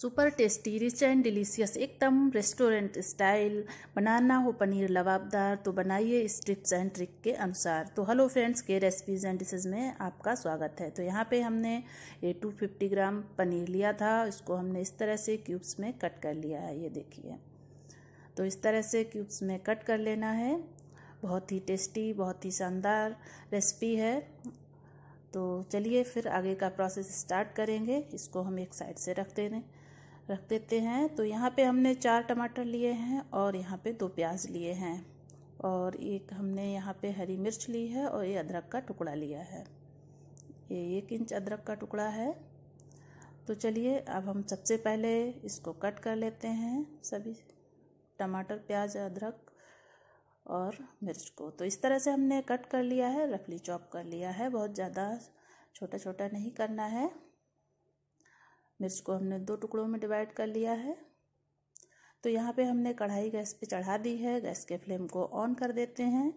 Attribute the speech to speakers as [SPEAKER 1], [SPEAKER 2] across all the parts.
[SPEAKER 1] super tasty rich and delicious एकदम restaurant style बनाना हो पनीर लबाबदार तो बनाइए इस टिप्स एंड ट्रिक के अनुसार तो हेलो फ्रेंड्स के रेसिपीज एंड डिशेज में आपका स्वागत है तो यहाँ पे हमने ये 250 ग्राम पनीर लिया था इसको हमने इस तरह से क्यूब्स में कट कर लिया है ये देखिए तो इस तरह से क्यूब्स में कट कर लेना है बहुत ही टेस्टी बहुत ही शानदार रेसिपी है तो चलिए फिर आगे का प्रोसेस स्टार्ट करेंगे इसको हम एक साइड से रख दे रहे हैं रख देते हैं तो यहाँ पे हमने चार टमाटर लिए हैं और यहाँ पे दो प्याज लिए हैं और एक हमने यहाँ पे हरी मिर्च ली है और ये अदरक का टुकड़ा लिया है ये एक इंच अदरक का टुकड़ा है तो चलिए अब हम सबसे पहले इसको कट कर लेते हैं सभी टमाटर प्याज अदरक और मिर्च को तो इस तरह से हमने कट कर लिया है रफली चॉप कर लिया है बहुत ज़्यादा छोटा छोटा नहीं करना है मिर्च को हमने दो टुकड़ों में डिवाइड कर लिया है तो यहाँ पे हमने कढ़ाई गैस पे चढ़ा दी है गैस के फ्लेम को ऑन कर देते हैं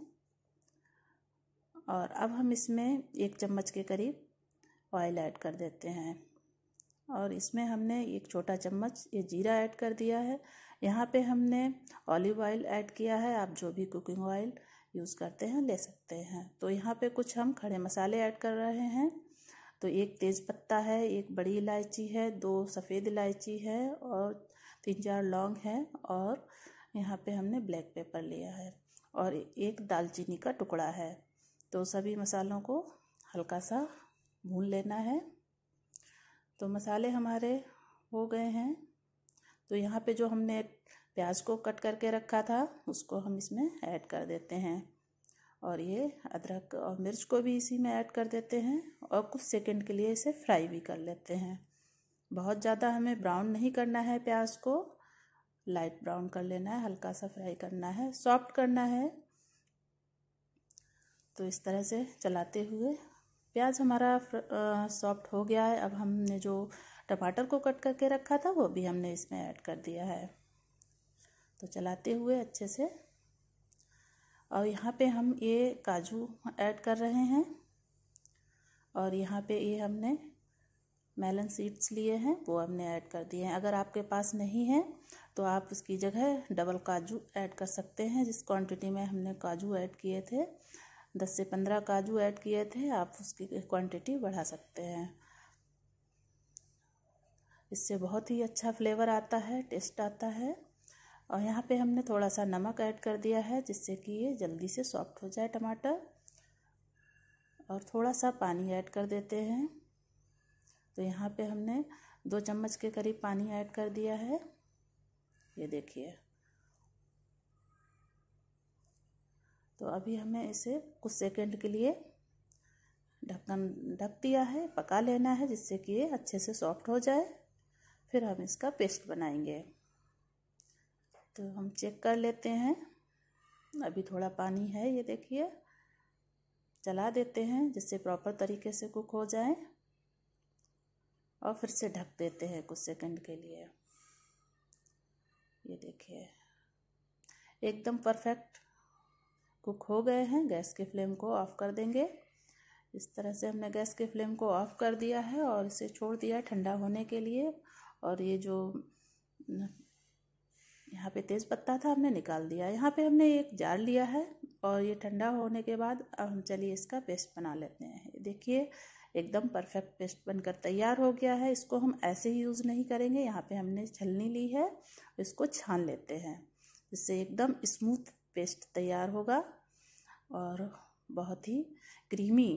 [SPEAKER 1] और अब हम इसमें एक चम्मच के करीब ऑयल ऐड कर देते हैं और इसमें हमने एक छोटा चम्मच ये जीरा ऐड कर दिया है यहाँ पे हमने ऑलिव ऑयल ऐड किया है आप जो भी कुकिंग ऑयल यूज़ करते हैं ले सकते हैं तो यहाँ पे कुछ हम खड़े मसाले ऐड कर रहे हैं तो एक तेज़ पत्ता है एक बड़ी इलायची है दो सफ़ेद इलायची है और तीन चार लौंग है और यहाँ पे हमने ब्लैक पेपर लिया है और एक दालचीनी का टुकड़ा है तो सभी मसालों को हल्का सा भून लेना है तो मसाले हमारे हो गए हैं तो यहाँ पे जो हमने प्याज को कट करके रखा था उसको हम इसमें ऐड कर देते हैं और ये अदरक और मिर्च को भी इसी में ऐड कर देते हैं और कुछ सेकंड के लिए इसे फ्राई भी कर लेते हैं बहुत ज़्यादा हमें ब्राउन नहीं करना है प्याज को लाइट ब्राउन कर लेना है हल्का सा फ्राई करना है सॉफ्ट करना है तो इस तरह से चलाते हुए प्याज हमारा सॉफ्ट हो गया है अब हमने जो टमाटर को कट करके रखा था वो भी हमने इसमें ऐड कर दिया है तो चलाते हुए अच्छे से और यहाँ पे हम ये काजू ऐड कर रहे हैं और यहाँ पे ये हमने मेलन सीड्स लिए हैं वो हमने ऐड कर दिए हैं अगर आपके पास नहीं है तो आप उसकी जगह डबल काजू ऐड कर सकते हैं जिस क्वांटिटी में हमने काजू ऐड किए थे दस से पंद्रह काजू ऐड किए थे आप उसकी क्वांटिटी बढ़ा सकते हैं इससे बहुत ही अच्छा फ्लेवर आता है टेस्ट आता है और यहाँ पे हमने थोड़ा सा नमक ऐड कर दिया है जिससे कि ये जल्दी से सॉफ्ट हो जाए टमाटर और थोड़ा सा पानी ऐड कर देते हैं तो यहाँ पे हमने दो चम्मच के करीब पानी ऐड कर दिया है ये देखिए तो अभी हमें इसे कुछ सेकंड के लिए ढक्कन ढक दक दिया है पका लेना है जिससे कि ये अच्छे से सॉफ्ट हो जाए फिर हम इसका पेस्ट बनाएंगे तो हम चेक कर लेते हैं अभी थोड़ा पानी है ये देखिए चला देते हैं जिससे प्रॉपर तरीके से कुक हो जाए और फिर से ढक देते हैं कुछ सेकंड के लिए ये देखिए एकदम परफेक्ट कुक हो गए हैं गैस के फ्लेम को ऑफ़ कर देंगे इस तरह से हमने गैस के फ्लेम को ऑफ़ कर दिया है और इसे छोड़ दिया ठंडा होने के लिए और ये जो यहाँ पे तेज़ पत्ता था हमने निकाल दिया यहाँ पे हमने एक जार लिया है और ये ठंडा होने के बाद अब हम चलिए इसका पेस्ट बना लेते हैं देखिए एकदम परफेक्ट पेस्ट बनकर तैयार हो गया है इसको हम ऐसे ही यूज़ नहीं करेंगे यहाँ पे हमने छलनी ली है इसको छान लेते हैं इससे एकदम स्मूथ पेस्ट तैयार होगा और बहुत ही क्रीमी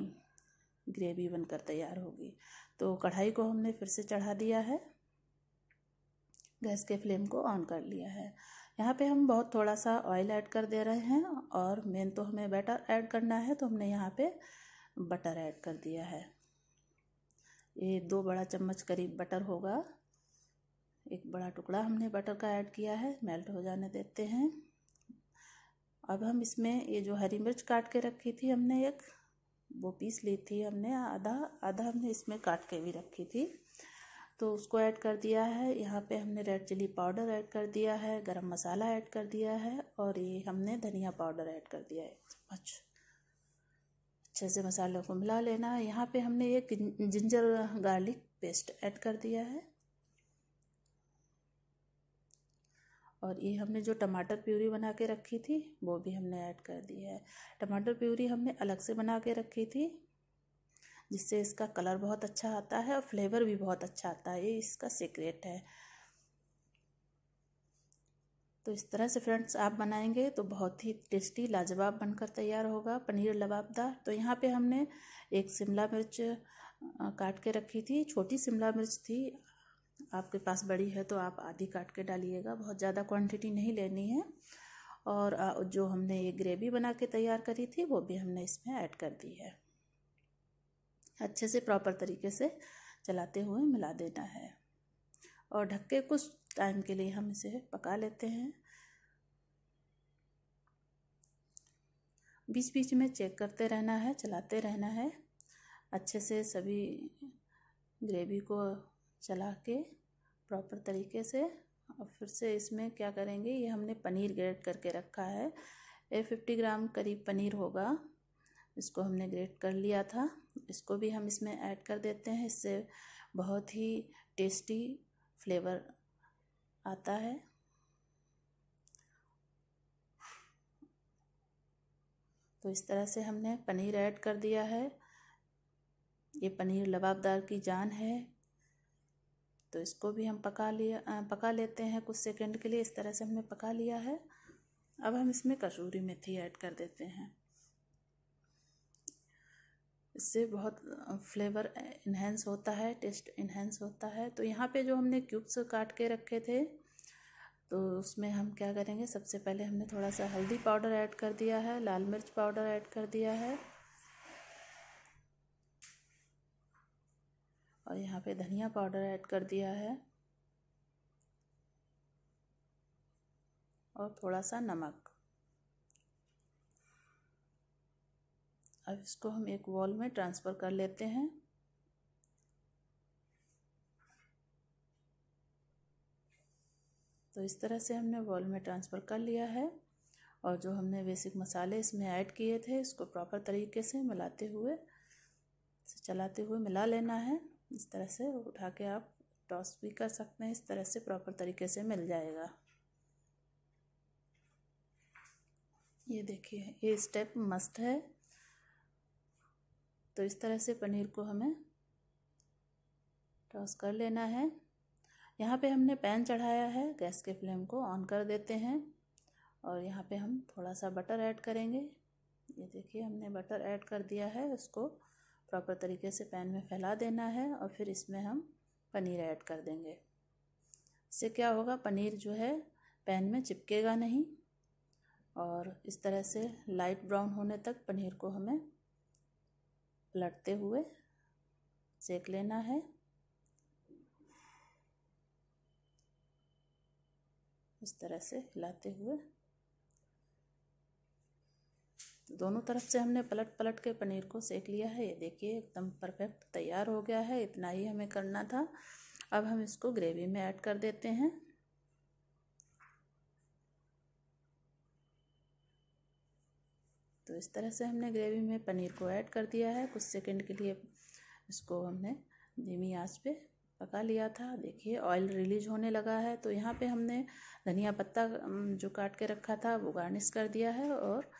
[SPEAKER 1] ग्रेवी बनकर तैयार होगी तो कढ़ाई को हमने फिर से चढ़ा दिया है गैस के फ्लेम को ऑन कर लिया है यहाँ पे हम बहुत थोड़ा सा ऑयल ऐड कर दे रहे हैं और मेन तो हमें बैटर ऐड करना है तो हमने यहाँ पे बटर ऐड कर दिया है ये दो बड़ा चम्मच करीब बटर होगा एक बड़ा टुकड़ा हमने बटर का ऐड किया है मेल्ट हो जाने देते हैं अब हम इसमें ये जो हरी मिर्च काट के रखी थी हमने एक वो पीस ली थी हमने आधा आधा हमने इसमें काट के भी रखी थी तो उसको ऐड कर दिया है यहाँ पे हमने रेड चिली पाउडर ऐड कर दिया है गरम मसाला ऐड कर दिया है और ये हमने धनिया पाउडर ऐड कर दिया है अच्छा अच्छे से मसालों को मिला लेना है यहाँ पे हमने एक जिंजर गार्लिक पेस्ट ऐड कर दिया है और ये हमने जो टमाटर प्यूरी बना के रखी थी वो भी हमने ऐड कर दी है टमाटर प्यूरी हमने अलग से बना के रखी थी जिससे इसका कलर बहुत अच्छा आता है और फ्लेवर भी बहुत अच्छा आता है ये इसका सीक्रेट है तो इस तरह से फ्रेंड्स आप बनाएंगे तो बहुत ही टेस्टी लाजवाब बनकर तैयार होगा पनीर लबाबदार तो यहाँ पे हमने एक शिमला मिर्च काट के रखी थी छोटी शिमला मिर्च थी आपके पास बड़ी है तो आप आधी काट के डालिएगा बहुत ज़्यादा क्वांटिटी नहीं लेनी है और जो हमने ये ग्रेवी बना के तैयार करी थी वो भी हमने इसमें ऐड कर दी है अच्छे से प्रॉपर तरीके से चलाते हुए मिला देना है और ढक के कुछ टाइम के लिए हम इसे पका लेते हैं बीच बीच में चेक करते रहना है चलाते रहना है अच्छे से सभी ग्रेवी को चला के प्रॉपर तरीके से और फिर से इसमें क्या करेंगे ये हमने पनीर ग्रेट करके रखा है ये फिफ्टी ग्राम करीब पनीर होगा इसको हमने ग्रेट कर लिया था इसको भी हम इसमें ऐड कर देते हैं इससे बहुत ही टेस्टी फ्लेवर आता है तो इस तरह से हमने पनीर ऐड कर दिया है ये पनीर लबाबदार की जान है तो इसको भी हम पका लिया पका लेते हैं कुछ सेकंड के लिए इस तरह से हमने पका लिया है अब हम इसमें कसूरी मेथी ऐड कर देते हैं इससे बहुत फ्लेवर इन्हेंस होता है टेस्ट इन्हेंस होता है तो यहाँ पे जो हमने क्यूब्स काट के रखे थे तो उसमें हम क्या करेंगे सबसे पहले हमने थोड़ा सा हल्दी पाउडर ऐड कर दिया है लाल मिर्च पाउडर ऐड कर दिया है और यहाँ पे धनिया पाउडर ऐड कर दिया है और थोड़ा सा नमक अब इसको हम एक वॉल में ट्रांसफ़र कर लेते हैं तो इस तरह से हमने वॉल में ट्रांसफ़र कर लिया है और जो हमने बेसिक मसाले इसमें ऐड किए थे इसको प्रॉपर तरीके से मिलाते हुए चलाते हुए मिला लेना है इस तरह से उठा के आप टॉस भी कर सकते हैं इस तरह से प्रॉपर तरीके से मिल जाएगा ये देखिए ये स्टेप मस्त है तो इस तरह से पनीर को हमें टॉस कर लेना है यहाँ पे हमने पैन चढ़ाया है गैस के फ्लेम को ऑन कर देते हैं और यहाँ पे हम थोड़ा सा बटर ऐड करेंगे ये देखिए हमने बटर ऐड कर दिया है उसको प्रॉपर तरीके से पैन में फैला देना है और फिर इसमें हम पनीर ऐड कर देंगे इससे क्या होगा पनीर जो है पैन में चिपकेगा नहीं और इस तरह से लाइट ब्राउन होने तक पनीर को हमें पलटते हुए सेक लेना है इस तरह से हिलाते हुए तो दोनों तरफ से हमने पलट पलट के पनीर को सेक लिया है ये देखिए एकदम परफेक्ट तैयार हो गया है इतना ही हमें करना था अब हम इसको ग्रेवी में ऐड कर देते हैं तो इस तरह से हमने ग्रेवी में पनीर को ऐड कर दिया है कुछ सेकंड के लिए इसको हमने धीमी आंच पे पका लिया था देखिए ऑयल रिलीज होने लगा है तो यहाँ पे हमने धनिया पत्ता जो काट के रखा था वो गार्निश कर दिया है और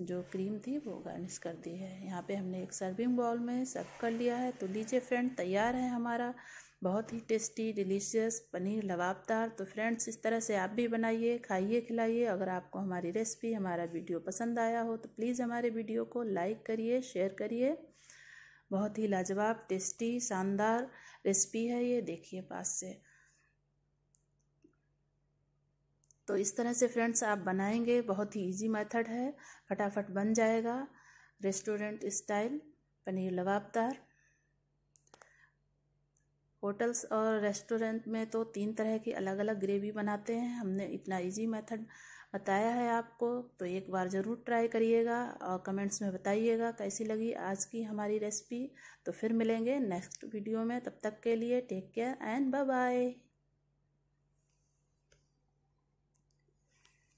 [SPEAKER 1] जो क्रीम थी वो गार्निश कर दी है यहाँ पे हमने एक सर्विंग बाउल में सर्व कर लिया है तो लीजिए फ्रेंड तैयार है हमारा बहुत ही टेस्टी डिलीशियस पनीर लबाबदार तो फ्रेंड्स इस तरह से आप भी बनाइए खाइए खिलाइए अगर आपको हमारी रेसिपी हमारा वीडियो पसंद आया हो तो प्लीज़ हमारे वीडियो को लाइक करिए शेयर करिए बहुत ही लाजवाब टेस्टी शानदार रेसिपी है ये देखिए पास से तो इस तरह से फ्रेंड्स आप बनाएंगे बहुत ही इजी मेथड है फटाफट बन जाएगा restaurant style paneer lababdar hotels और रेस्टोरेंट में तो तीन तरह की अलग अलग ग्रेवी बनाते हैं हमने इतना इजी मेथड बताया है आपको तो एक बार ज़रूर ट्राई करिएगा और कमेंट्स में बताइएगा कैसी लगी आज की हमारी रेसिपी तो फिर मिलेंगे नेक्स्ट वीडियो में तब तक के लिए take care and bye bye